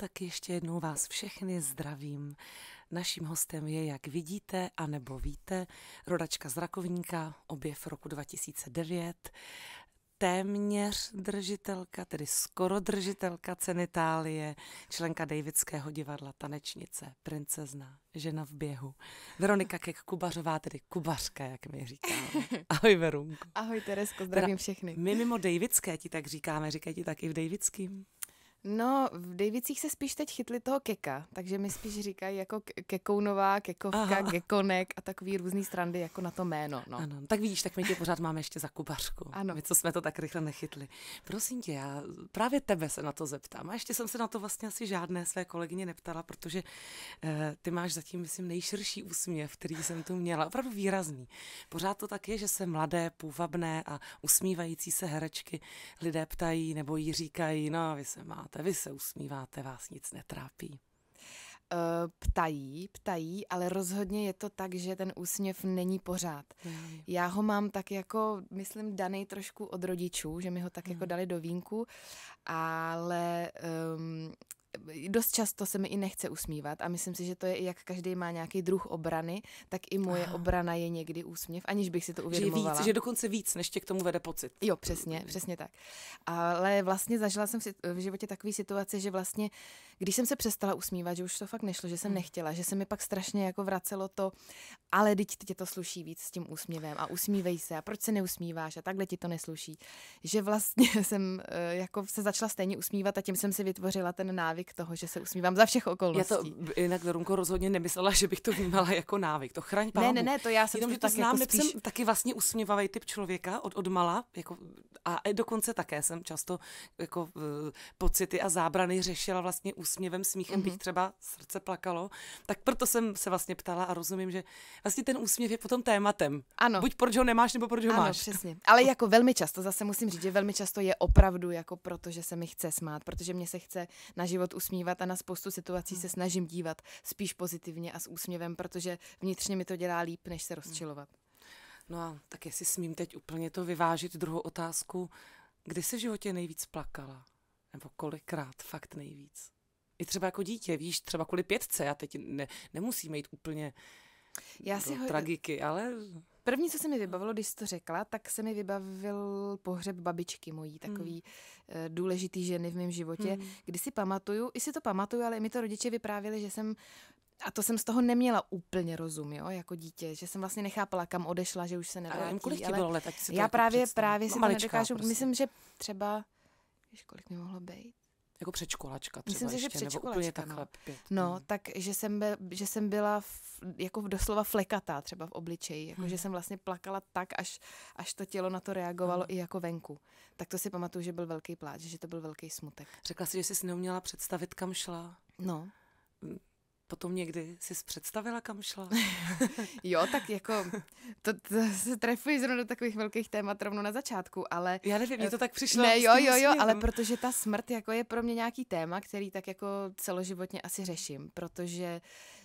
Tak ještě jednou vás všechny zdravím. Naším hostem je, jak vidíte a nebo víte, rodačka z Rakovníka, objev roku 2009, téměř držitelka, tedy skoro držitelka ceny Itálie, členka Davidského divadla, tanečnice, princezna, žena v běhu. Veronika Kek Kubařová, tedy Kubařka, jak mi říkáme. Ahoj Verunko. Ahoj Teresko, zdravím teda, všechny. My mimo Davidské ti tak říkáme, říkají ti tak i v Davidským. No, v Davicích se spíš teď chytli toho keka, takže mi spíš říkají jako kekounová, kekovka, Aha. gekonek a takový různý strandy jako na to jméno. No. Ano, no, tak vidíš, tak my tě pořád máme ještě za kubařku. Ano. My, co jsme to tak rychle nechytli. Prosím tě, já právě tebe se na to zeptám. A ještě jsem se na to vlastně asi žádné své kolegyně neptala, protože eh, ty máš zatím, myslím, nejširší úsměv, který jsem tu měla. Opravdu výrazný. Pořád to tak je, že se mladé, půvabné a usmívající se herečky lidé ptají nebo jí říkají, no, vy se má usmíváte, vy se usmíváte, vás nic netrápí. Eh, ptají, ptají, ale rozhodně je to tak, že ten úsměv není pořád. Já ho mám tak jako, myslím, daný trošku od rodičů, že mi ho tak jako hmm. dali do vínku, ale um, dost často se mi i nechce usmívat a myslím si, že to je i jak každý má nějaký druh obrany, tak i moje Aha. obrana je někdy úsměv, aniž bych si to uvědomovala. Že, víc, že dokonce víc, než tě k tomu vede pocit. Jo, přesně, přesně tak. Ale vlastně zažila jsem v životě takový situace, že vlastně když jsem se přestala usmívat, že už to fakt nešlo, že jsem hmm. nechtěla, že se mi pak strašně jako vracelo to, ale teď tě to sluší víc s tím úsměvem a usmívej se a proč se neusmíváš a takhle ti to nesluší. Že vlastně jsem eh, jako se začala stejně usmívat a tím jsem si vytvořila ten návyk toho, že se usmívám za všech okolností. Já to jinak Runko rozhodně nemyslela, že bych to vnímala jako návyk. To chraň pánu. Ne, ne, ne, to já jsem Jenom, že to tak znám, jako spíš... jsem taky vlastně usměvavý typ člověka od, od mala, jako, a e, dokonce také jsem často jako pocity a zábrany řešila vlastně úsměvem úsměvem, smíchem, mm-hmm. bych třeba srdce plakalo, tak proto jsem se vlastně ptala a rozumím, že vlastně ten úsměv je potom tématem. Ano. Buď proč ho nemáš, nebo proč ho ano, máš. přesně. Ale jako velmi často, zase musím říct, že velmi často je opravdu jako proto, že se mi chce smát, protože mě se chce na život usmívat a na spoustu situací mm. se snažím dívat spíš pozitivně a s úsměvem, protože vnitřně mi to dělá líp, než se hmm. rozčilovat. No a tak jestli smím teď úplně to vyvážit druhou otázku, kdy se v životě nejvíc plakala? Nebo kolikrát fakt nejvíc? I třeba jako dítě, víš, třeba kvůli pětce, já teď ne, nemusíme jít úplně já do si ho... tragiky, ale... První, co se mi no. vybavilo, když jsi to řekla, tak se mi vybavil pohřeb babičky mojí, hmm. takový hmm. důležitý ženy v mém životě, hmm. kdy si pamatuju, i si to pamatuju, ale i mi to rodiče vyprávěli, že jsem a to jsem z toho neměla úplně rozum, jo, jako dítě, že jsem vlastně nechápala, kam odešla, že už se nevrátí. Ale kolik ale bylo let, si to Já jako právě, představím. právě no, si maličká, to nedokážu, prostě. myslím, že třeba, víš, kolik mi mohlo být? Jako předškolačka třeba Myslím si, že předškolačka, úplně takhle no. Pět. No, hmm. tak, že jsem, be, že jsem byla v, jako doslova flekatá třeba v obličeji, jako, hmm. že jsem vlastně plakala tak, až, až to tělo na to reagovalo hmm. i jako venku. Tak to si pamatuju, že byl velký pláč, že to byl velký smutek. Řekla jsi, že jsi neuměla představit, kam šla? No hmm potom někdy jsi představila, kam šla? jo, tak jako to, to se trefuji zrovna do takových velkých témat rovnou na začátku, ale... Já nevím, mě to eh, tak přišlo. Ne, jako jo, jo, jo, ale protože ta smrt jako je pro mě nějaký téma, který tak jako celoživotně asi řeším, protože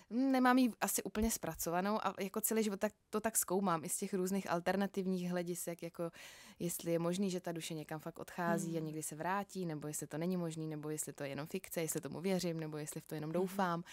Hm, nemám ji asi úplně zpracovanou a jako celý život tak, to tak zkoumám i z těch různých alternativních hledisek, jako jestli je možný, že ta duše někam fakt odchází hmm. a někdy se vrátí, nebo jestli to není možný, nebo jestli to je jenom fikce, jestli tomu věřím, nebo jestli v to jenom hmm. doufám. Hmm.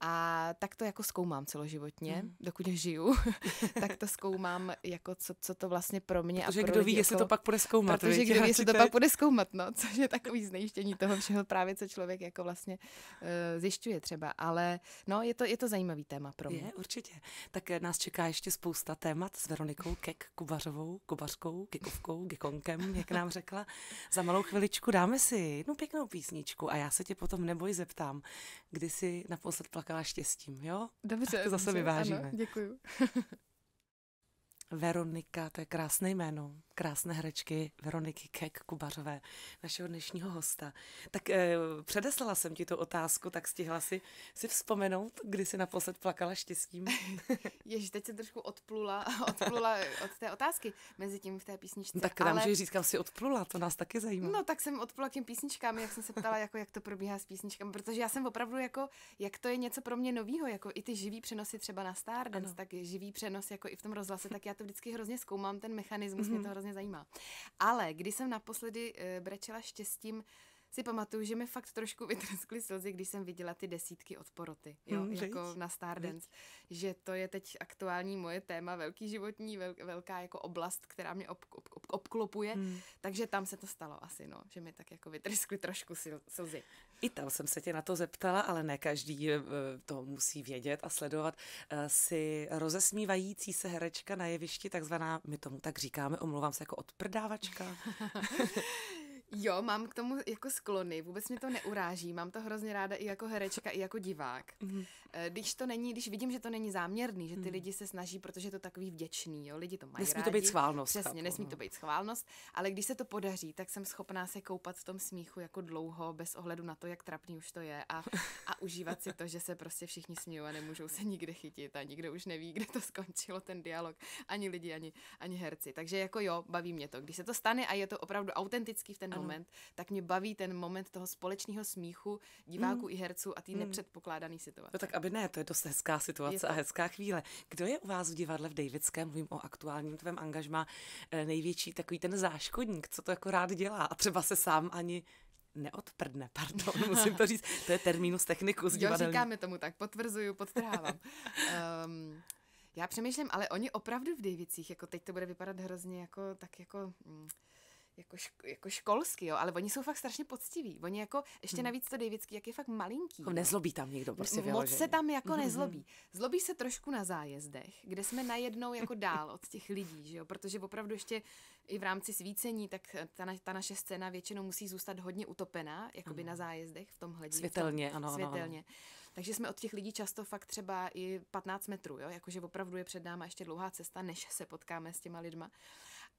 A tak to jako zkoumám celoživotně, hmm. dokud žiju, tak to zkoumám, jako co, co to vlastně pro mě protože a pro kdo ví, jako, jestli to jako pak bude zkoumat. Protože kdo ví, jestli to pak bude zkoumat, no, což je takový znejištění toho všeho právě, co člověk jako vlastně uh, zjišťuje třeba. Ale no, je to, je je to zajímavý téma pro mě. Je, určitě. Tak eh, nás čeká ještě spousta témat s Veronikou Kek, Kubařovou, Kubařkou, Kikovkou, Gekonkem, jak nám řekla. Za malou chviličku dáme si jednu pěknou písničku a já se tě potom neboj zeptám, kdy jsi naposled plakala štěstím, jo? Dobře. Tak to zase vyvážíme. Ano, děkuju. Veronika, to je krásné jméno krásné herečky Veroniky Kek Kubařové, našeho dnešního hosta. Tak e, předeslala jsem ti tu otázku, tak stihla si si vzpomenout, kdy jsi naposled plakala štěstím. Ježíš, teď se trošku odplula, odplula od té otázky mezi tím v té písničce. Tak nám, ale... že říkám si odplula, to nás taky zajímá. No tak jsem odplula k těm písničkám, jak jsem se ptala, jako jak to probíhá s písničkami, protože já jsem opravdu jako, jak to je něco pro mě novýho, jako i ty živý přenosy třeba na Stardance, ano. tak živý přenos jako i v tom rozhlase, tak já to vždycky hrozně zkoumám, ten mechanismus, mm-hmm. mě mhm. to hrozně hrozně zajímá. Ale když jsem naposledy eh, brečela štěstím, si pamatuju, že mi fakt trošku vytrskly slzy, když jsem viděla ty desítky od poroty, jo, hmm, jako na Stardance, že to je teď aktuální moje téma, velký životní, vel, velká jako oblast, která mě ob, ob, ob, obklopuje, hmm. takže tam se to stalo asi, no, že mi tak jako vytrskly trošku sil, slzy. I tam jsem se tě na to zeptala, ale ne každý eh, to musí vědět a sledovat. Eh, si rozesmívající se herečka na jevišti, takzvaná, my tomu tak říkáme, omlouvám se, jako odprdávačka. Jo, mám k tomu jako sklony, vůbec mě to neuráží, mám to hrozně ráda i jako herečka, i jako divák. Mm-hmm. Když to není, když vidím, že to není záměrný, že ty mhm. lidi se snaží, protože je to takový vděčný, jo, lidi to mají Nesmí rádi. to být schválnost. Přesně, chápu, nesmí no. to být schválnost, ale když se to podaří, tak jsem schopná se koupat v tom smíchu jako dlouho, bez ohledu na to, jak trapný už to je a, a užívat si to, že se prostě všichni smějí a nemůžou se nikde chytit a nikdo už neví, kde to skončilo ten dialog, ani lidi, ani, ani herci. Takže jako jo, baví mě to, když se to stane a je to opravdu autentický v ten ano. moment, moment, tak mě baví ten moment toho společného smíchu diváků mm. i herců a té mm. nepředpokládané situace. No tak aby ne, to je dost hezká situace je to... a hezká chvíle. Kdo je u vás v divadle v Davidském, mluvím o aktuálním tvém angažmá, eh, největší takový ten záškodník, co to jako rád dělá a třeba se sám ani neodprdne, pardon, musím to říct. To je termínus technikus divadelní. Jo, říkáme tomu tak, potvrzuju, podtrávám. um, já přemýšlím, ale oni opravdu v Davicích, jako teď to bude vypadat hrozně jako tak jako... Mm, jako, šk- jako školský, jo, ale oni jsou fakt strašně poctiví. Oni jako, ještě hmm. navíc to Davidský, jak je fakt malinký. Jako Nezlobí tam někdo prostě vyloženě. Moc se tam jako mhm, mhm. nezlobí. Zlobí se trošku na zájezdech, kde jsme najednou jako dál od těch lidí, že jo, protože opravdu ještě i v rámci svícení, tak ta, na, ta naše scéna většinou musí zůstat hodně utopená, jakoby ano. Mhm. na zájezdech v tom hledě. Světelně, tom, ano, světelně. Ano, ano. Takže jsme od těch lidí často fakt třeba i 15 metrů, jo, jakože opravdu je před náma ještě dlouhá cesta, než se potkáme s těma lidma.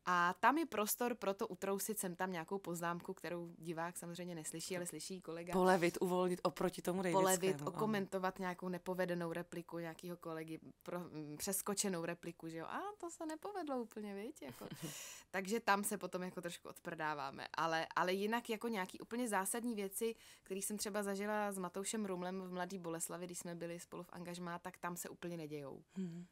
A tam je prostor pro to utrousit sem tam nějakou poznámku, kterou divák samozřejmě neslyší, ale slyší kolega. Polevit, uvolnit oproti tomu Davidskému. Polevit, okomentovat nějakou nepovedenou repliku nějakého kolegy, pro, mm, přeskočenou repliku, že jo, a to se nepovedlo úplně, víte, jako. Takže tam se potom jako trošku odprdáváme, ale, ale jinak jako nějaký úplně zásadní věci, které jsem třeba zažila s Matoušem Rumlem v Mladý Boleslavi, když jsme byli spolu v angažmá, tak tam se úplně nedějou. Hmm.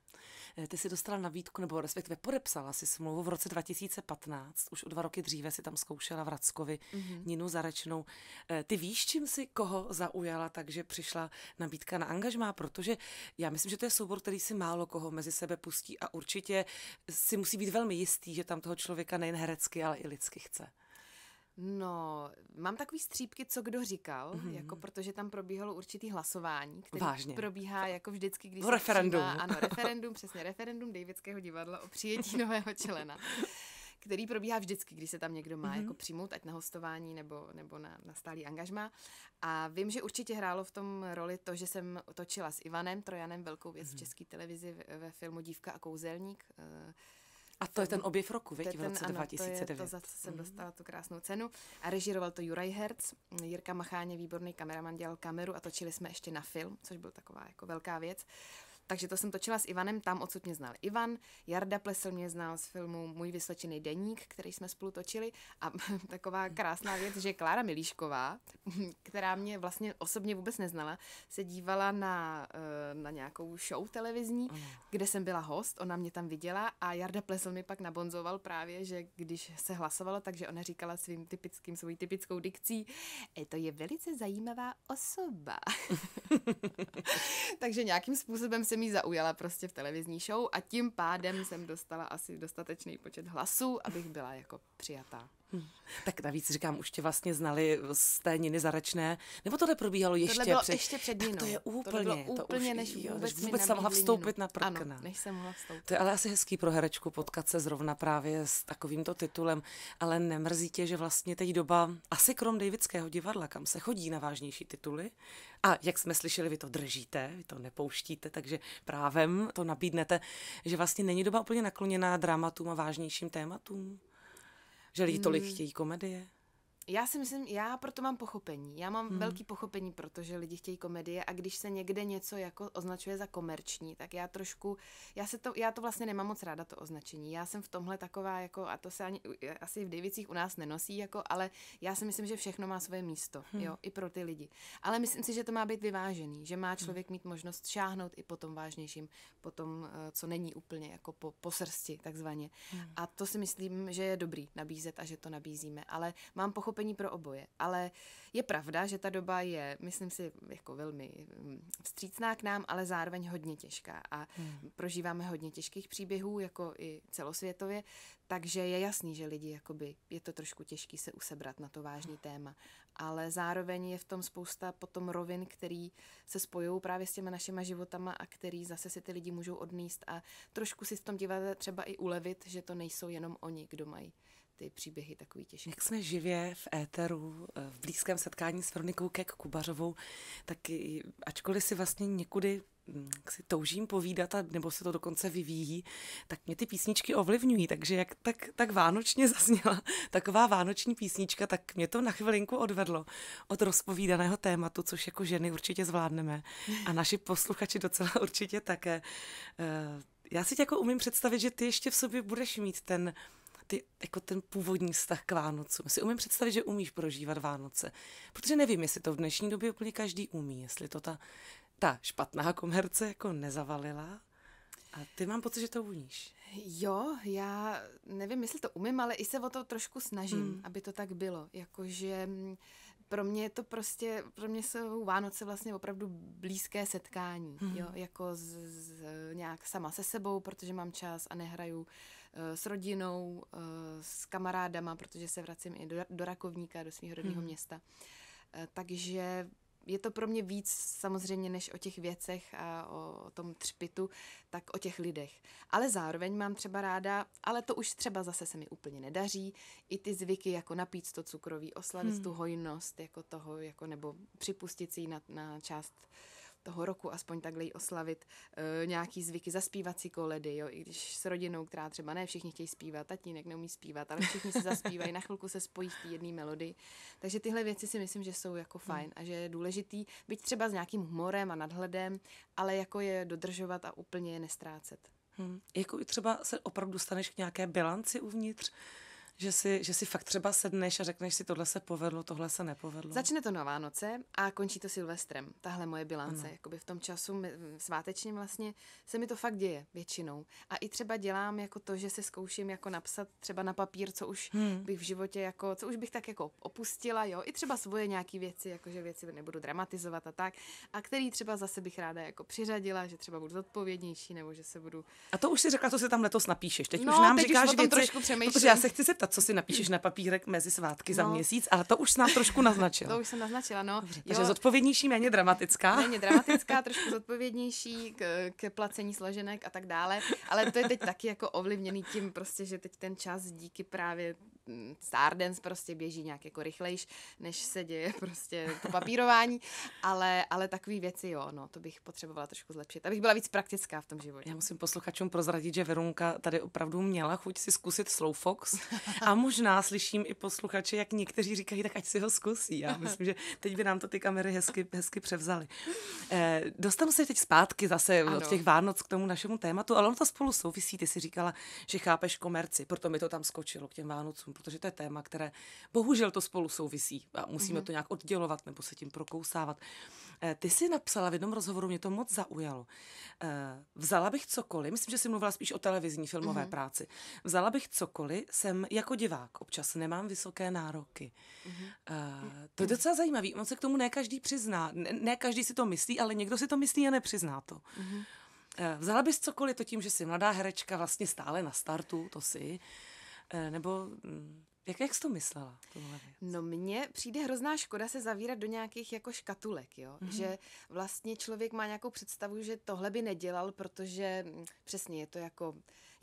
Eh, ty jsi dostala nabídku, nebo respektive podepsala si smlouvu v roce 2000 2015, už o dva roky dříve si tam zkoušela v Rackovi mm-hmm. Ninu Zarečnou. Eh, ty víš, čím si koho zaujala, takže přišla nabídka na angažmá, protože já myslím, že to je soubor, který si málo koho mezi sebe pustí a určitě si musí být velmi jistý, že tam toho člověka nejen herecky, ale i lidsky chce. No, mám takový střípky, co kdo říkal, mm-hmm. jako protože tam probíhalo určitý hlasování, který Vážně. probíhá jako vždycky, když referendum. Přijímá, ano, referendum, přesně referendum Davidského divadla o přijetí nového člena, který probíhá vždycky, když se tam někdo má mm-hmm. jako přijmout, ať na hostování nebo, nebo na, na stálý angažma. A vím, že určitě hrálo v tom roli to, že jsem točila s Ivanem Trojanem velkou věc mm-hmm. v mhm. české televizi ve, ve filmu Dívka a kouzelník. Uh, a to je ten objev roku, věď, v roce ano, 2009. To, je to za co jsem mm. dostala mhm. tu krásnou cenu. A režíroval to Juraj Herc, Jirka Macháně, výborný kameraman, dělal kameru a točili jsme ještě na film, což byl taková jako velká věc. Takže to jsem točila s Ivanem, tam odsud mě znal Ivan, Jarda Plesl mě znal z filmu Můj vyslečený deník, který jsme spolu točili a taková krásná věc, že Klára Milíšková, která mě vlastně osobně vůbec neznala, se dívala na, eh, na nějakou show televizní, kde jsem byla host, ona mě tam viděla a Jarda Plesl mi pak nabonzoval právě, že když se hlasovalo, takže ona říkala svým typickým, svou typickou dikcí, e, to je velice zajímavá osoba. takže nějakým způsobem si jsem jí zaujala prostě v televizní show a tím pádem jsem dostala asi dostatečný počet hlasů, abych byla jako přijatá. Tak navíc říkám, už tě vlastně znali z té Niny Zaračné, nebo tohle probíhalo ještě tohle bylo před... ještě před Ninou. Tak to je úplně, tohle bylo úplně to už, než vůbec, jo, vůbec jsem mohla vstoupit na prkna. Ano, než jsem mohla vstoupit. To je ale asi hezký pro herečku potkat se zrovna právě s takovýmto titulem, ale nemrzí tě, že vlastně teď doba, asi krom Davidského divadla, kam se chodí na vážnější tituly, a jak jsme slyšeli, vy to držíte, vy to nepouštíte, takže právem to nabídnete, že vlastně není doba úplně nakloněná dramatům a vážnějším tématům. Že lidi tolik mm. chtějí komedie já si myslím, já proto mám pochopení. Já mám hmm. velký pochopení, protože lidi chtějí komedie a když se někde něco jako označuje za komerční, tak já trošku, já, se to, já to vlastně nemám moc ráda, to označení. Já jsem v tomhle taková, jako, a to se ani, asi v Davicích u nás nenosí, jako, ale já si myslím, že všechno má svoje místo, hmm. jo, i pro ty lidi. Ale myslím si, že to má být vyvážený, že má hm. člověk hmm. mít možnost šáhnout i po tom vážnějším, po tom, eh, co není úplně jako po, po srsti, takzvaně. Hmm. A to si myslím, že je dobrý nabízet a že to nabízíme. Ale mám pochopení pochopení pro oboje. Ale je pravda, že ta doba je, myslím si, jako velmi mm, vstřícná k nám, ale zároveň hodně těžká. A hmm. prožíváme hodně těžkých příběhů, jako i celosvětově, takže je jasný, že lidi, jakoby, je to trošku těžký se usebrat na to vážný téma. Ale zároveň je v tom spousta potom rovin, který se spojují právě s těma našima životama a který zase si ty lidi můžou odníst a trošku si v tom divadle třeba i ulevit, že to nejsou jenom oni, kdo mají ty příběhy takový těžké. Jak jsme živě v éteru, eh, v blízkém setkání s Veronikou Kek Kubařovou, tak ačkoliv si vlastně někudy hm, jak si toužím povídat, a nebo se to dokonce vyvíjí, tak mě ty písničky ovlivňují, takže jak tak, tak vánočně zazněla taková vánoční písnička, tak mě to na chvilinku odvedlo od rozpovídaného tématu, což jako ženy určitě zvládneme a naši posluchači docela určitě také. Eh, já si tě jako umím představit, že ty ještě v sobě budeš mít ten ty, jako ten původní vztah k Vánocům. Si umím představit, že umíš prožívat Vánoce, protože nevím, jestli to v dnešní době úplně každý umí, jestli to ta, ta špatná komerce jako nezavalila. A ty mám pocit, že to umíš. Jo, já nevím, jestli to umím, ale i se o to trošku snažím, mm. aby to tak bylo. Jakože mm, pro mě je to prostě, pro mě jsou Vánoce vlastně opravdu blízké setkání, mm. jo, jako z, z, nějak sama se sebou, protože mám čas a nehraju Eh, s rodinou, eh, s kamarádama, protože se vracím i do, do Rakovníka, do svého rodného hmm. města. Eh, takže je to pro mě víc samozřejmě než o těch věcech a o tom třpitu, tak o těch lidech. Ale zároveň mám třeba ráda, ale to už třeba zase se mi úplně nedaří, i ty zvyky jako napít to cukroví, oslavit hmm. tu hojnost jako toho, jako nebo připustit si na, na část uh, toho roku, aspoň takhle ji oslavit, e, nějaký zvyky, zaspívat si koledy, jo, i když s rodinou, která třeba ne všichni chtějí zpívat, tatínek neumí zpívat, ale všichni se zaspívají, na chvilku se spojí v té jedné melodii. Takže tyhle věci si myslím, že jsou jako hmm. fajn a že je důležitý, být třeba s nějakým humorem a nadhledem, ale jako je dodržovat a úplně je nestrácet. Hmm. Jako třeba se opravdu staneš k nějaké bilanci uvnitř, že si, že si fakt třeba sedneš a řekneš si, tohle se povedlo, tohle se nepovedlo. Začne to na Vánoce a končí to Silvestrem, tahle moje bilance. Ano. Jakoby v tom času svátečním vlastně se mi to fakt děje většinou. A i třeba dělám jako to, že se zkouším jako napsat třeba na papír, co už hmm. bych v životě jako, co už bych tak jako opustila, jo. I třeba svoje nějaké věci, jako že věci nebudu dramatizovat a tak. A který třeba zase bych ráda jako přiřadila, že třeba budu zodpovědnější nebo že se budu. A to už si řekla, co si tam letos napíšeš. Teď no, už nám říkáš, že trošku přemýšlím. Protože já se chci zeptat, ta, co si napíšeš na papírek mezi svátky no. za měsíc, ale to už snad trošku naznačila. to už jsem naznačila, no. Dobře, jo. Takže zodpovědnější, méně dramatická. Méně dramatická, trošku zodpovědnější k, k placení složenek a tak dále. Ale to je teď taky jako ovlivněný tím prostě, že teď ten čas díky právě Stardance prostě běží nějak jako rychlejš, než se děje prostě to papírování, ale, ale takové věci jo, no, to bych potřebovala trošku zlepšit, abych byla víc praktická v tom životě. Já musím posluchačům prozradit, že Verunka tady opravdu měla chuť si zkusit Slow Fox a možná slyším i posluchače, jak někteří říkají, tak ať si ho zkusí. Já myslím, že teď by nám to ty kamery hezky, hezky převzaly. Eh, dostanu se teď zpátky zase ano. od těch Vánoc k tomu našemu tématu, ale ono to spolu souvisí. Ty si říkala, že chápeš komerci, proto mi to tam skočilo k těm Vánocům, protože to je téma, které bohužel to spolu souvisí a musíme mm-hmm. to nějak oddělovat nebo se tím prokousávat. Eh, ty jsi napsala v jednom rozhovoru, mě to moc zaujalo. Eh, vzala bych cokoliv, myslím, že jsi mluvila spíš o televizní filmové mm-hmm. práci. Vzala bych cokoliv, jsem jako divák, občas nemám vysoké nároky. Mm-hmm. To je docela zajímavé, on se k tomu ne každý přizná, ne, ne každý si to myslí, ale někdo si to myslí a nepřizná to. Mm-hmm. Vzala bys cokoliv to tím, že jsi mladá herečka, vlastně stále na startu, to si. Eh, nebo mm, jak, jak jsi to myslela? No mně přijde hrozná škoda se zavírat do nějakých jako škatulek, jo? Mm-hmm. že vlastně člověk má nějakou představu, že tohle by nedělal, protože mm, přesně je to jako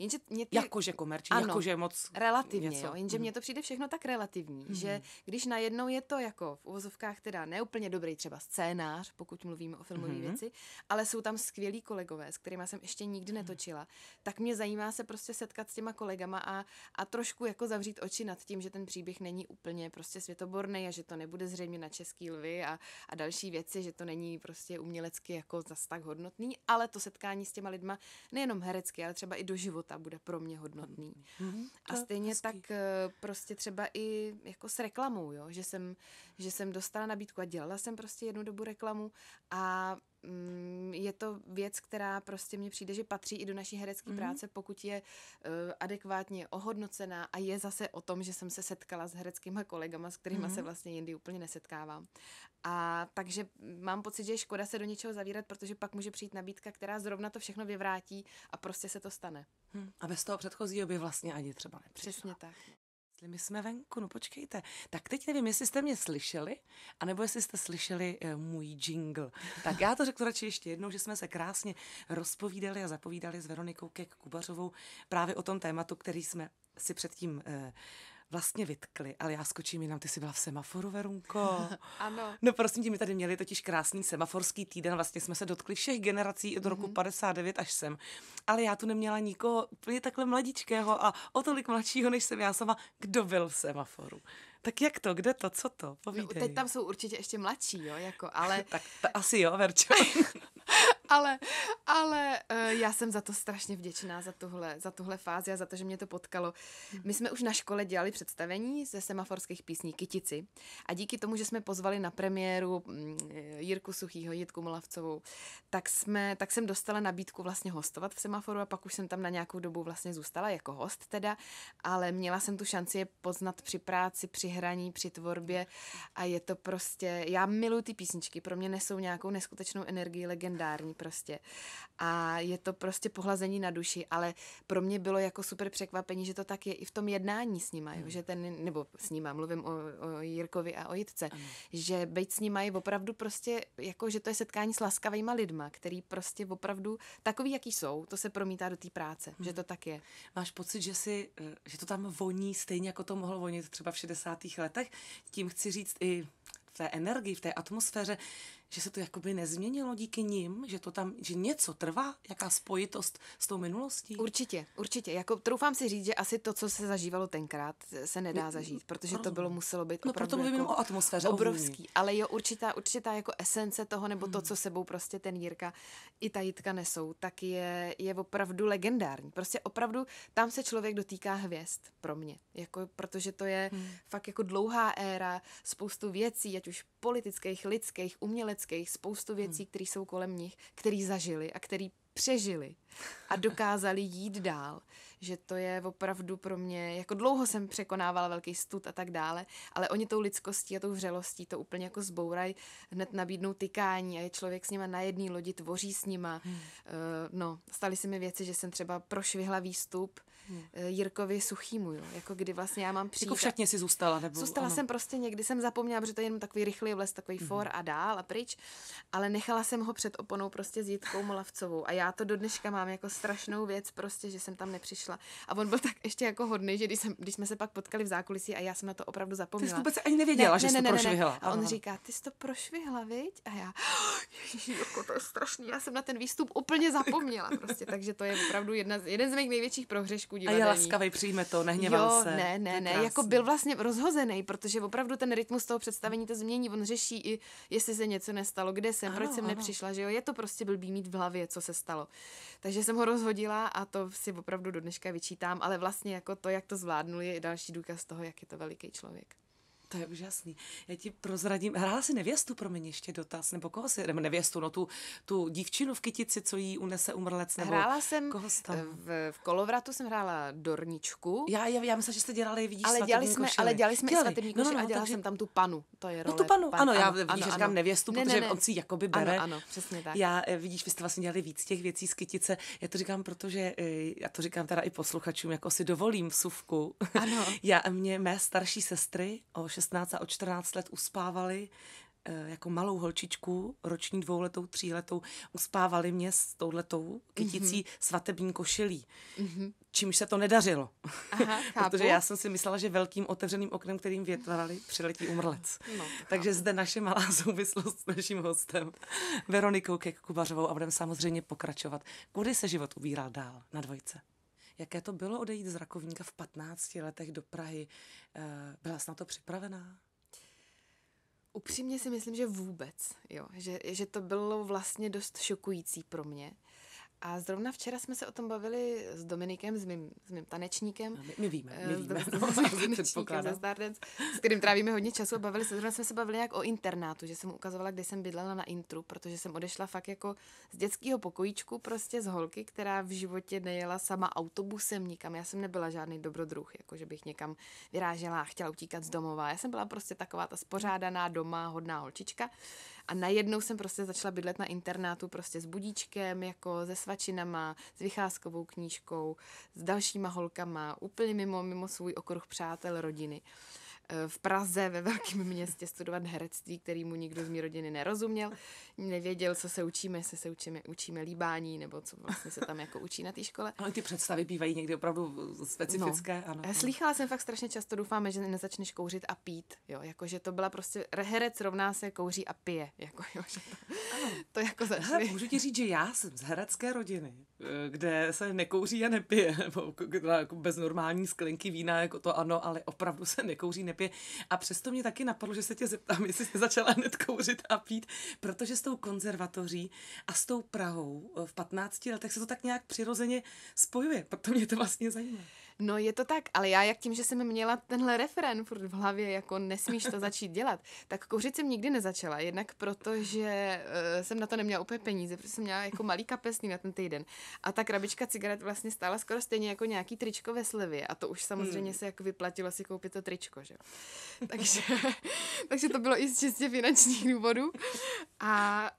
Jenže mě ty... Jakože komerční, ano, jakože moc Relativně, něco. jo. Jenže mhm. mně to přijde všechno tak relativní, mm. že když najednou je to jako v uvozovkách teda neúplně dobrý třeba scénář, pokud mluvíme o filmové mm. věci, ale jsou tam skvělí kolegové, s kterými jsem ještě nikdy mm. netočila, tak mě zajímá se prostě setkat s těma kolegama a, a trošku jako zavřít oči nad tím, že ten příběh není úplně prostě světoborný a že to nebude zřejmě na český lvy a, a další věci, že to není prostě umělecky jako zas tak hodnotný, ale to setkání s těma lidma nejenom herecky, ale třeba i do života života bude pro mě hodnotný. Mm-hmm. A stejně hezký. tak eh, prostě třeba i jako s reklamou, jo? Že, jsem, že jsem dostala nabídku a dělala jsem prostě jednu dobu reklamu a mm, je to věc, která prostě mně přijde, že patří i do naší herecké mm-hmm. práce, pokud je uh, adekvátně ohodnocená a je zase o tom, že jsem se setkala s hereckýma kolegama, s kterými mm-hmm. se mhm. vlastně jindy úplně nesetkávám. A takže mám pocit, že je škoda se do něčeho zavírat, protože pak může přijít nabídka, která zrovna to všechno vyvrátí a prostě se to stane. Hmm. A bez toho předchozího by vlastně ani třeba nepřišla. Přesně tak. Jestli my jsme venku, no počkejte. Tak teď nevím, jestli jste mě slyšeli, anebo jestli jste slyšeli eh, můj jingle. Tak já to řeknu radši ještě jednou, že jsme se krásně rozpovídali a zapovídali s Veronikou Kek Kubařovou právě o tom tématu, který jsme si předtím uh, vlastně vytkli, ale já skočím jinam, ty jsi byla v semaforu, Verunko. ano. No prosím tě, my tady měli totiž krásný semaforský týden, vlastně jsme se dotkli všech generací od mm-hmm. roku 59 mhm. až sem. Ale já tu neměla nikoho úplně takhle mladíčkého a o tolik mladšího, než jsem já sama, kdo byl v semaforu. Tak jak to, kde to, co to? No, Povídej. No, teď tam jsou určitě ještě mladší, jo, jako, ale... tak to asi jo, Verčo. ale, ale eh, já jsem za to strašně vděčná, za tuhle, za tuhle fázi a za to, že mě to potkalo. Hm. My jsme už na škole dělali představení ze semaforských písní Kytici a díky tomu, že jsme pozvali na premiéru mm, eh, Jirku Suchýho, Jitku Molavcovou, tak, jsme, tak jsem dostala nabídku vlastně hostovat v semaforu a pak už jsem tam na nějakou dobu vlastně zůstala jako host teda, ale měla jsem tu šanci je poznat při práci, při hraní, při tvorbě a je to prostě, já miluji ty písničky, pro mě nesou nějakou neskutečnou energii legendární prostě. A je to prostě pohlazení na duši, ale pro mě bylo jako super překvapení, že to tak je i v tom jednání s nima, jo? Hmm. že ten, nebo s nima, mluvím o, o Jirkovi a o Jitce, ano. že být s nima je opravdu prostě, jako že to je setkání s laskavýma lidma, který prostě opravdu takový, jaký jsou, to se promítá do té práce, hmm. že to tak je. Máš pocit, že, si, eh, že to tam voní stejně, jako to mohlo vonit třeba v 60. letech? Tím chci říct i v té energii, v té atmosféře, že se to jakoby nezměnilo díky nim, že to tam, že něco trvá, jaká spojitost s tou minulostí? Určitě, určitě. Jako troufám si říct, že asi to, co se zažívalo tenkrát, se nedá zažít, protože to bylo muselo být no, proto mluvím jako o atmosféře obrovský, o ale jo, určitá, určitá jako esence toho, nebo hmm. to, co sebou prostě ten Jirka i ta Jitka nesou, tak je, je opravdu legendární. Prostě opravdu tam se člověk dotýká hvězd pro mě, jako, protože to je hmm. fakt jako dlouhá éra, spoustu věcí, ať už politických, lidských, uměleckých, traumatických, spoustu hmm. věcí, které jsou kolem nich, který zažili a který přežili a dokázali jít dál, že to je opravdu pro mě, jako dlouho jsem překonávala velký stud a tak dále, ale oni tou lidskostí a tou vřelostí to úplně jako zbouraj, hned nabídnou tykání a je člověk s nima na jedné lodi, tvoří s nima. Hmm. Uh, no, staly se mi věci, že jsem třeba prošvihla výstup, hmm. Jirkovi Suchýmu, jo. Jako kdy vlastně já mám jako přijít. Jako v si zůstala, nebo? Zůstala ano. jsem prostě někdy, jsem zapomněla, protože to je jenom takový rychlý vles, takový hmm. for a dál a pryč, ale nechala jsem ho před oponou prostě s Jitkou Molavcovou a já to do dneška mám jako strašnou věc prostě, že jsem tam nepřišla. A on byl tak ještě jako hodný, že když, jsem, když jsme se pak potkali v zákulisí a já jsem na to opravdu zapomněla. Ty jsi vůbec ani nevěděla, ne, že ne, jsi ne, to prošvihla. Ne, ne. A on ano. říká, ty jsi to prošvihla, viď? A já, oh, ježiši, jako to je strašný, já jsem na ten výstup úplně zapomněla prostě, takže to je opravdu jedna, jeden z mých největších prohřešků trošku divadelní. A je laskavý, přijme to, nehněval jo, se. ne, ne, ne, jako byl vlastně rozhozený, protože opravdu ten rytmus toho představení to změní, on řeší i, jestli se něco nestalo, kde jsem, ano, proč jsem ano. nepřišla, že jo, je to prostě blbý mít v hlavě, co se stalo. Takže jsem ho rozhodila a to si opravdu do dneška vyčítám, ale vlastně jako to, jak to zvládnul, je další důkaz toho, jak je to veliký člověk to je úžasný. Já ti prozradím, hrála si nevěstu, pro mě ještě dotaz, nebo koho si, nebo nevěstu, no tu, tu dívčinu v kytici, co jí unese umrlec, nebo hrála jsem, koho jsem v, v, kolovratu jsem hrála Dorničku. Já, já, já myslím, že jste dělali, vidíš, ale dělali jsme, košili. ale dělali jsme dělali. svatební košili no, no, no, a dělala jsem tam tu panu, to je role. No tu panu, pan, ano, ano já vidíš, že říkám ano. nevěstu, ne, protože ne, ne. on si jakoby bere. Ano, ano, přesně tak. Já, eh, vidíš, vy jste vlastně dělali víc těch věcí z kytice, já to říkám, protože, eh, já to říkám teda i posluchačům, jako si dovolím v suvku. Ano. já, mě, mé starší sestry o 16 a od 14 let uspávali eh, jako malou holčičku, roční, dvouletou, tříletou, uspávali mě s touhletou kyticí mm-hmm. svatební košilí. Mm-hmm. Čímž se to nedařilo. Aha, Protože já jsem si myslela, že velkým otevřeným oknem, kterým větvarali, přiletí umrlec. No, Takže zde naše malá souvislost s naším hostem, Veronikou Kek a budeme samozřejmě pokračovat. Kudy se život ubíral dál na dvojce? Jaké to bylo odejít z Rakovníka v 15 letech do Prahy? Eh, byla jsi na to připravená? Upřímně si myslím, že vůbec, jo. Že, že to bylo vlastně dost šokující pro mě. A zrovna včera jsme se o tom bavili s Dominikem, s mým, s mým tanečníkem. No, my, my víme, my eh, víme. S, no, s no, tanečníkem ze Stardance, s kterým trávíme hodně času. Bavili se, zrovna jsme se bavili jak o internátu, že jsem mu ukazovala, kde jsem bydlela na intru, protože jsem odešla fakt jako z dětského pokojíčku, prostě z holky, která v životě nejela sama autobusem nikam. Já jsem nebyla žádný dobrodruh, jako že bych někam vyrážela a chtěla utíkat z domova. Já jsem byla prostě taková ta spořádaná doma, hodná holčička. A najednou jsem prostě začala bydlet na internátu prostě s budíčkem, jako se svačinama, s vycházkovou knížkou, s dalšíma holkama, úplně mimo, mimo svůj okruh přátel rodiny. Uh, Eh, v Praze, ve velkém městě studovat herectví, který mu nikdo z mé rodiny nerozuměl. Nevěděl, co se učíme, jestli se učíme, učíme líbání, nebo co vlastně se tam jako učí na té škole. Ale ty představy bývají někdy opravdu specifické. No. Ano. Eh, Slychala jsem fakt strašně často, doufáme, že nezačneš kouřit a pít. Jo, jakože to byla prostě, herec rovná se kouří a pije. Jako, jo, že to, ano. to jako Hele, můžu ti říct, že já jsem z herecké rodiny. Eh, kde se nekouří a nepije, jako, jako bez normální sklenky vína, jako to ano, ale opravdu se nekouří, nepije. A přesto mě taky napadlo, že se tě zeptám, jestli jsi začala hned kouřit a pít, protože s tou konzervatoří a s tou Prahou eh, v 15 letech se to tak nějak přirozeně spojuje, proto mě to vlastně zajímá. No je to tak, ale já jak tím, že jsem měla tenhle referén furt v hlavě, jako nesmíš to začít dělat, tak kouřit jsem nikdy nezačala, jednak protože uh, jsem na to neměla úplně peníze, protože jsem měla jako malý kapesný na ten týden. A ta krabička cigaret vlastně stála skoro stejně jako nějaký tričko ve slevě a to už samozřejmě hmm. se jako vyplatilo si koupit to tričko, že takže, takže to bylo i z čistě finančních důvodů. A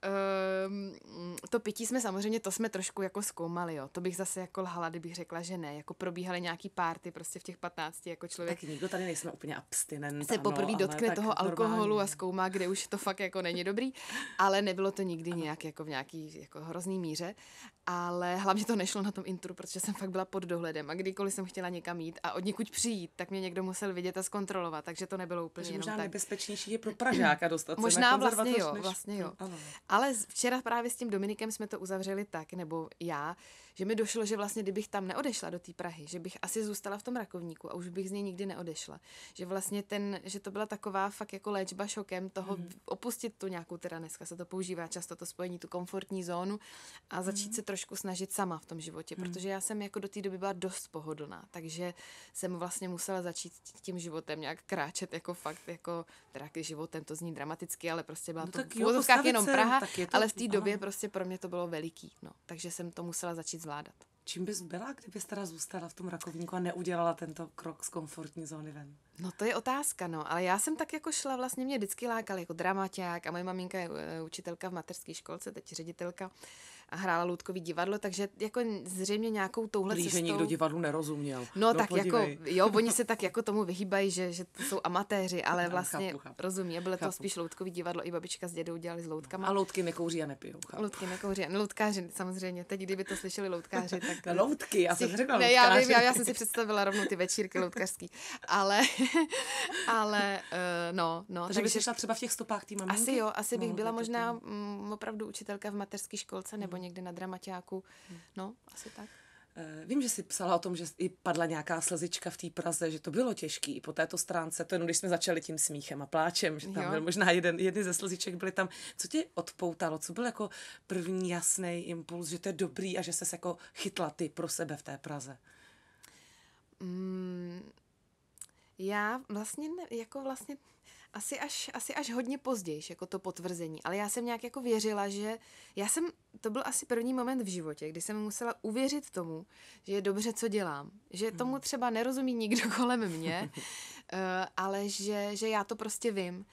um, to pití jsme samozřejmě, to jsme trošku jako zkoumali, jo. To bych zase jako lhala, kdybych řekla, že ne. Jako probíhaly nějaký nějaký párty prostě v těch 15 jako člověk. Tak nikdo tady nejsme úplně abstinent. Se prostě poprvé dotkne toho alkoholu normálně. a zkoumá, kde už to fakt jako není dobrý, ale nebylo to nikdy ano. nějak jako v nějaký jako hrozný míře, ale hlavně to nešlo na tom intru, protože jsem fakt byla pod dohledem a kdykoliv jsem chtěla někam jít a od někud přijít, tak mě někdo musel vidět a zkontrolovat, takže to nebylo úplně takže možná tak. nebezpečnější je pro Pražáka dostat Možná se na vlastně jo, než... vlastně jo. Ano. Ale včera právě s tím Dominikem jsme to uzavřeli tak, nebo já, že mi došlo, že vlastně kdybych tam neodešla do té Prahy, že bych asi asi zůstala v tom rakovníku a už bych z něj nikdy neodešla. Že vlastně ten, že to byla taková fakt jako léčba šokem toho mm. opustit tu nějakou, teda dneska se to používá často to spojení, tu komfortní zónu a začít mm. se trošku snažit sama v tom životě, mm. protože já jsem jako do té doby byla dost pohodlná, takže jsem vlastně musela začít tím životem nějak kráčet jako fakt, jako teda životem, to zní dramaticky, ale prostě byla no to v jenom Praha, je to, ale v té době prostě pro mě to bylo veliký, no, takže jsem to musela začít zvládat. Čím bys byla, kdybys teda zůstala v tom rakovníku a neudělala tento krok z komfortní zóny ven? No to je otázka, no, ale já jsem tak jako šla, vlastně mě vždycky lákal jako dramaťák a moje maminka je e, učitelka v mateřské školce, teď ředitelka, a hrála loutkový divadlo, takže jako zřejmě nějakou touhle Prý, cestou... že nikdo divadlu nerozuměl. No, no tak jako, podívej. jako, jo, oni se tak jako tomu vyhýbají, že, že to jsou amatéři, ale no, vlastně chápu, chápu. rozumí. Bylo chápu. to spíš loutkový divadlo, i babička s dědou dělali s loutkama. A loutky nekouří a nepijou. Chápu. Loutky nekouří a loutkáři, samozřejmě. Teď, kdyby to slyšeli loutkáři, tak... No, loutky, já jsem řekla ne, já, vím, já, já, jsem si představila rovnou ty večírky loutkařský, ale, ale uh, no, no. Takže, by bys šla třeba v těch stopách tý maminky? Asi jo, asi bych no, byla možná m, mm, opravdu učitelka v mateřské školce nebo nebo někdy na dramaťáku. Hmm. No, asi tak. Eh, vím, že jsi psala o tom, že i padla nějaká slzička v té Praze, že to bylo těžký i po této stránce, to jenom když jsme začali tím smíchem a pláčem, že tam jo. byl možná jeden, jedny ze slziček byly tam. Co tě odpoutalo? Co byl jako první jasný impuls, že to je dobrý a že ses jako chytla ty pro sebe v té Praze? Mm, já vlastně, ne, jako vlastně asi až, asi až hodně později, jako to potvrzení, ale já jsem nějak jako věřila, že já jsem, to byl asi první moment v životě, kdy jsem musela uvěřit tomu, že je dobře, co dělám, že hmm. tomu třeba nerozumí nikdo kolem mě, eh, ale že, že já to prostě vím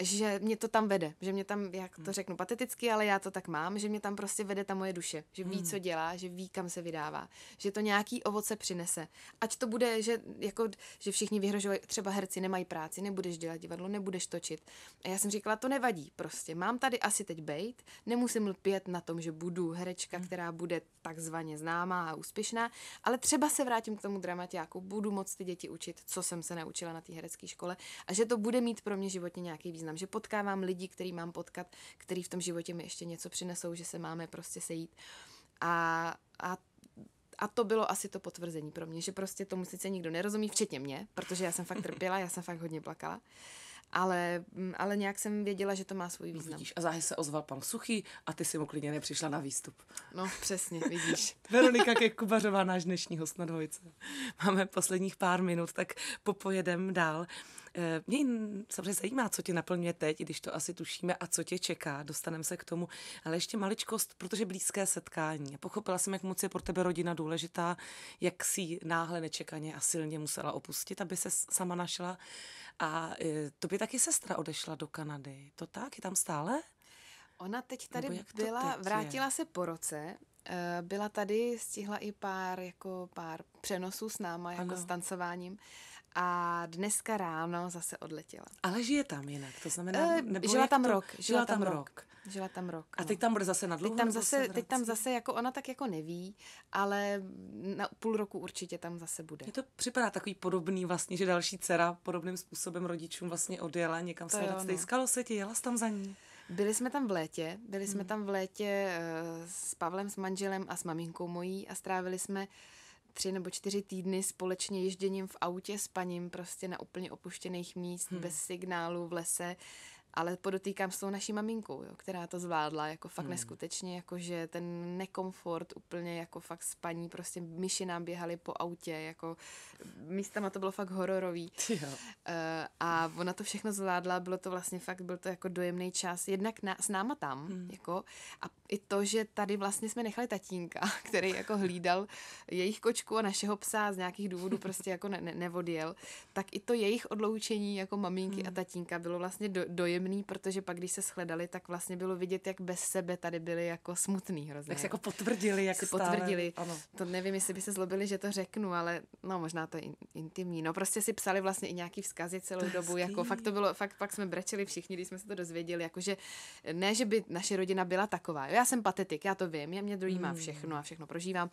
že mě to tam vede, že mě tam, jak to hmm. řeknu pateticky, ale já to tak mám, že mě tam prostě vede ta moje duše, že ví, hmm. co dělá, že ví, kam se vydává, že to nějaký ovoce přinese. Ať to bude, že, jako, že všichni vyhrožují, třeba herci nemají práci, nebudeš dělat divadlo, nebudeš točit. A já jsem říkala, to nevadí prostě, mám tady asi teď bejt, nemusím lpět na tom, že budu herečka, hmm. která bude takzvaně známá a úspěšná, ale třeba se vrátím k tomu dramatiáku, budu moc ty děti učit, co jsem se naučila na té herecké škole a že to bude mít pro mě životně nějaký význam význam, že potkávám lidi, který mám potkat, který v tom životě mi ještě něco přinesou, že se máme prostě sejít. A, a a to bylo asi to potvrzení pro mě, že prostě tomu sice nikdo nerozumí, včetně mě, protože já jsem fakt trpěla, já jsem fakt hodně plakala. Ale, mm, ale nějak jsem věděla, že to má svůj význam. Vidíš, a záhy se ozval pan Suchý a ty si mu klidně nepřišla na výstup. No, přesně, vidíš. Veronika Kekubařová, náš dnešní host na dvojce. Máme posledních pár minut, tak popojedem dál. Eh, mě samozřejmě zajímá, co tě naplňuje teď, když to asi tušíme a co tě čeká. Dostaneme se k tomu, ale ještě maličkost, protože blízké setkání. Pochopila jsem, jak moc je pro tebe rodina důležitá, jak si náhle nečekaně a silně musela opustit, aby se sama našla. A eh, to by taky sestra odešla do Kanady. To tak? Je tam stále? Ona teď tady byla, teď vrátila je? se po roce, eh, byla tady, stihla i pár, jako pár přenosů s náma, jako ano. s tancováním a dneska ráno zase odletěla. Ale žije tam jinak, to znamená... E, nebo žila tam to, rok. Žila, žila tam rok. rok. Žila tam rok. A no. teď tam bude zase na dlouho? Teď tam zase, teď tam zase, jako ona tak jako neví, ale na půl roku určitě tam zase bude. Mně to připadá takový podobný vlastně, že další dcera podobným způsobem rodičům vlastně odjela někam to sledat. Stejskalo no. se ti, jela jsi tam za ní? Byli jsme tam v létě, byli hmm. jsme tam v létě eh, s Pavlem, s manželem a s maminkou mojí a strávili jsme uh, tři nebo čtyři týdny společně ježděním v autě s paním prostě na úplně opuštěných míst, hmm. bez signálu v lese, ale podotýkám s tou naší maminkou, jo, která to zvládla jako fakt hmm. neskutečně, jako že ten nekomfort úplně jako fakt spaní, prostě myši nám běhaly po autě, jako místama to bylo fakt hororový. Jo. Eh, a ona to všechno zvládla, bylo to vlastně fakt, byl to jako dojemný čas, jednak na, s náma tam, hmm. jako a i to, že tady vlastně jsme nechali tatínka, který jako hlídal jejich kočku a našeho psa z nějakých důvodů prostě jako ne- ne- nevodil, tak i to jejich odloučení jako maminky hmm. a tatínka bylo vlastně do- dojemný, protože pak, když se shledali, tak vlastně bylo vidět, jak bez sebe tady byli jako smutný hrozně. Tak se jako potvrdili, jak se potvrdili. Ano. To nevím, jestli by se zlobili, že to řeknu, ale no možná to je in- intimní. No prostě si psali vlastně i nějaký vzkazy celou dobu, jako fakt to bylo, fakt pak jsme brečeli všichni, když jsme se to dozvěděli, jakože ne, že by naše rodina byla taková. Jo, já jsem patetik, já to vím, já mě dojímá hmm. všechno a všechno prožívám.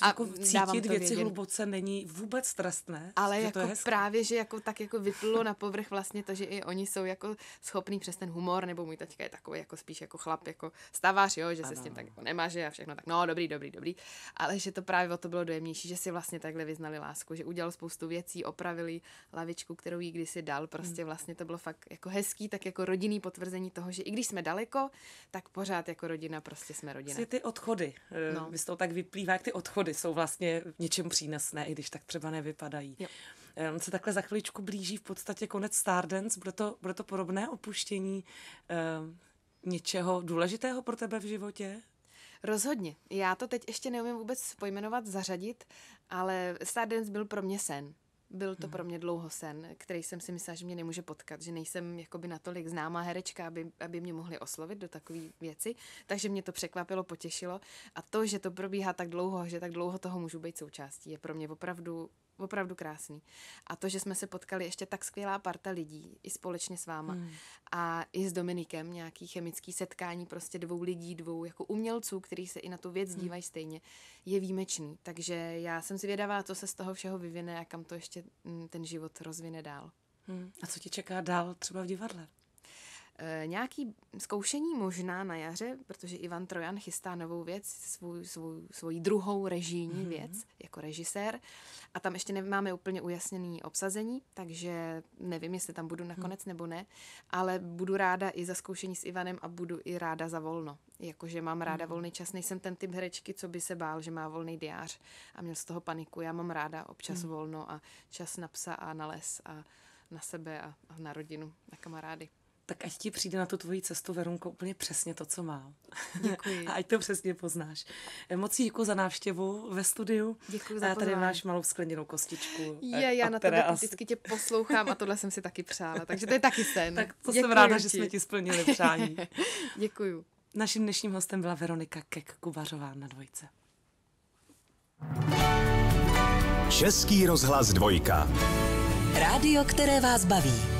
a jako cítit věci věděn. hluboce není vůbec trestné. Ale jako to je jako právě, že jako tak jako vyplulo na povrch vlastně to, že i oni jsou jako schopní přes ten humor, nebo můj tačka je takový jako spíš jako chlap, jako staváš, jo, že ano. se s tím tak jako nemá, a všechno tak, no dobrý, dobrý, dobrý. Ale že to právě o to bylo dojemnější, že si vlastně takhle vyznali lásku, že udělal spoustu věcí, opravili lavičku, kterou jí kdysi dal, hmm. prostě vlastně to bylo fakt jako hezký, tak jako rodinný potvrzení toho, že i když jsme daleko, tak pořád jako rodina prostě jsme rodina. Prostě ty odchody, eh, no. z toho tak vyplývá, jak ty odchody jsou vlastně v něčem přínosné, i když tak třeba nevypadají. Jo. On se takhle za chviličku blíží v podstatě konec Stardance, bude to, bude to podobné opuštění eh, něčeho důležitého pro tebe v životě? Rozhodně. Já to teď ještě neumím vůbec pojmenovat, zařadit, ale Stardance byl pro mě sen. Byl to hmm. pro mě dlouho sen, který jsem si myslela, že mě nemůže potkat, že nejsem jakoby natolik známá herečka, aby, aby mě mohli oslovit do takové věci. Takže mě to překvapilo, potěšilo. A to, že to probíhá tak dlouho, že tak dlouho toho můžu být součástí, je pro mě opravdu opravdu krásný. A to, že jsme se potkali ještě tak skvělá parta lidí, i společně s váma, hmm. a i s Dominikem, nějaký chemický setkání prostě dvou lidí, dvou jako umělců, kteří se i na tu věc hmm. dívají stejně, je výjimečný. Takže já jsem si vědavá, co se z toho všeho vyvine a kam to ještě mm, ten život rozvine dál. Hmm. A co ti čeká dál třeba v divadle? Eh, nějaký zkoušení možná na jaře, protože Ivan Trojan chystá novou věc, svou, svou, svoji druhou režijní mm-hmm. věc jako režisér a tam ještě nemáme úplně ujasněný obsazení, takže nevím, jestli tam budu nakonec nebo ne, ale budu ráda i za zkoušení s Ivanem a budu i ráda za volno. Jakože mám ráda mm-hmm. volný čas, nejsem ten typ herečky, co by se bál, že má volný diář a měl z toho paniku. Já mám ráda občas mm-hmm. volno a čas na psa a na les a na sebe a, a na rodinu, na kamarády tak ať ti přijde na tu tvoji cestu, Verunko, úplně přesně to, co má. Děkuji. A ať to přesně poznáš. Moc děkuji za návštěvu ve studiu. Děkuji za pozvání. Tady máš malou skleněnou kostičku. Je, eh, já na tebe asi... vždycky tě poslouchám a tohle jsem si taky přála, takže to je taky sen. Tak to děkuji jsem ráda, ti. že jsme ti splnili přání. děkuji. Naším dnešním hostem byla Veronika Kek-Kubařová na dvojce. Český rozhlas dvojka. Rádio, které vás baví.